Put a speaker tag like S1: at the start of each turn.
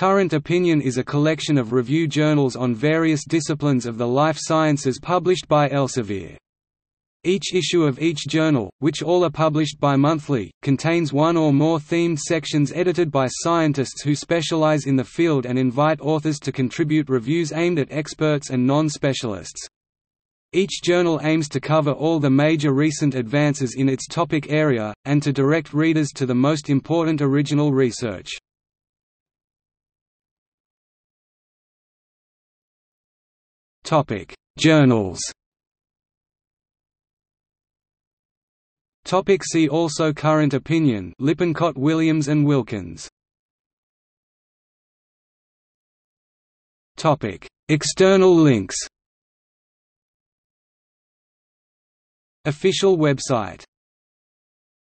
S1: Current Opinion is a collection of review journals on various disciplines of the life sciences published by Elsevier. Each issue of each journal, which all are published bimonthly, monthly contains one or more themed sections edited by scientists who specialize in the field and invite authors to contribute reviews aimed at experts and non-specialists. Each journal aims to cover all the major recent advances in its topic area, and to direct readers to the most important original research.
S2: Topic: Journals.
S1: Topic See also Current opinion Lippincott Williams and Wilkins
S2: Topic External links Official website